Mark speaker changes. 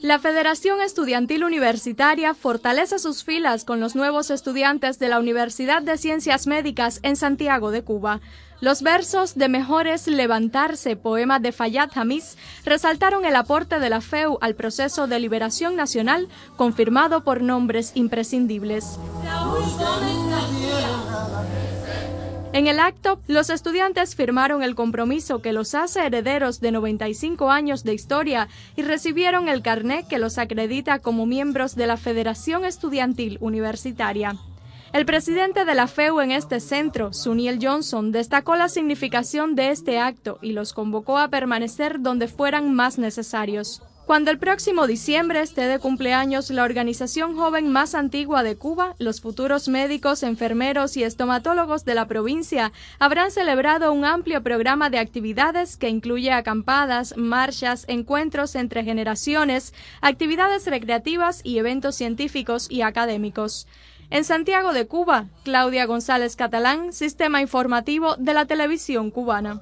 Speaker 1: La Federación Estudiantil Universitaria fortalece sus filas con los nuevos estudiantes de la Universidad de Ciencias Médicas en Santiago de Cuba. Los versos de Mejores Levantarse, poema de Fayad Hamiz, resaltaron el aporte de la FEU al proceso de liberación nacional, confirmado por nombres imprescindibles. En el acto, los estudiantes firmaron el compromiso que los hace herederos de 95 años de historia y recibieron el carnet que los acredita como miembros de la Federación Estudiantil Universitaria. El presidente de la FEU en este centro, Sunil Johnson, destacó la significación de este acto y los convocó a permanecer donde fueran más necesarios cuando el próximo diciembre esté de cumpleaños la organización joven más antigua de Cuba, los futuros médicos, enfermeros y estomatólogos de la provincia habrán celebrado un amplio programa de actividades que incluye acampadas, marchas, encuentros entre generaciones, actividades recreativas y eventos científicos y académicos. En Santiago de Cuba, Claudia González Catalán, Sistema Informativo de la Televisión Cubana.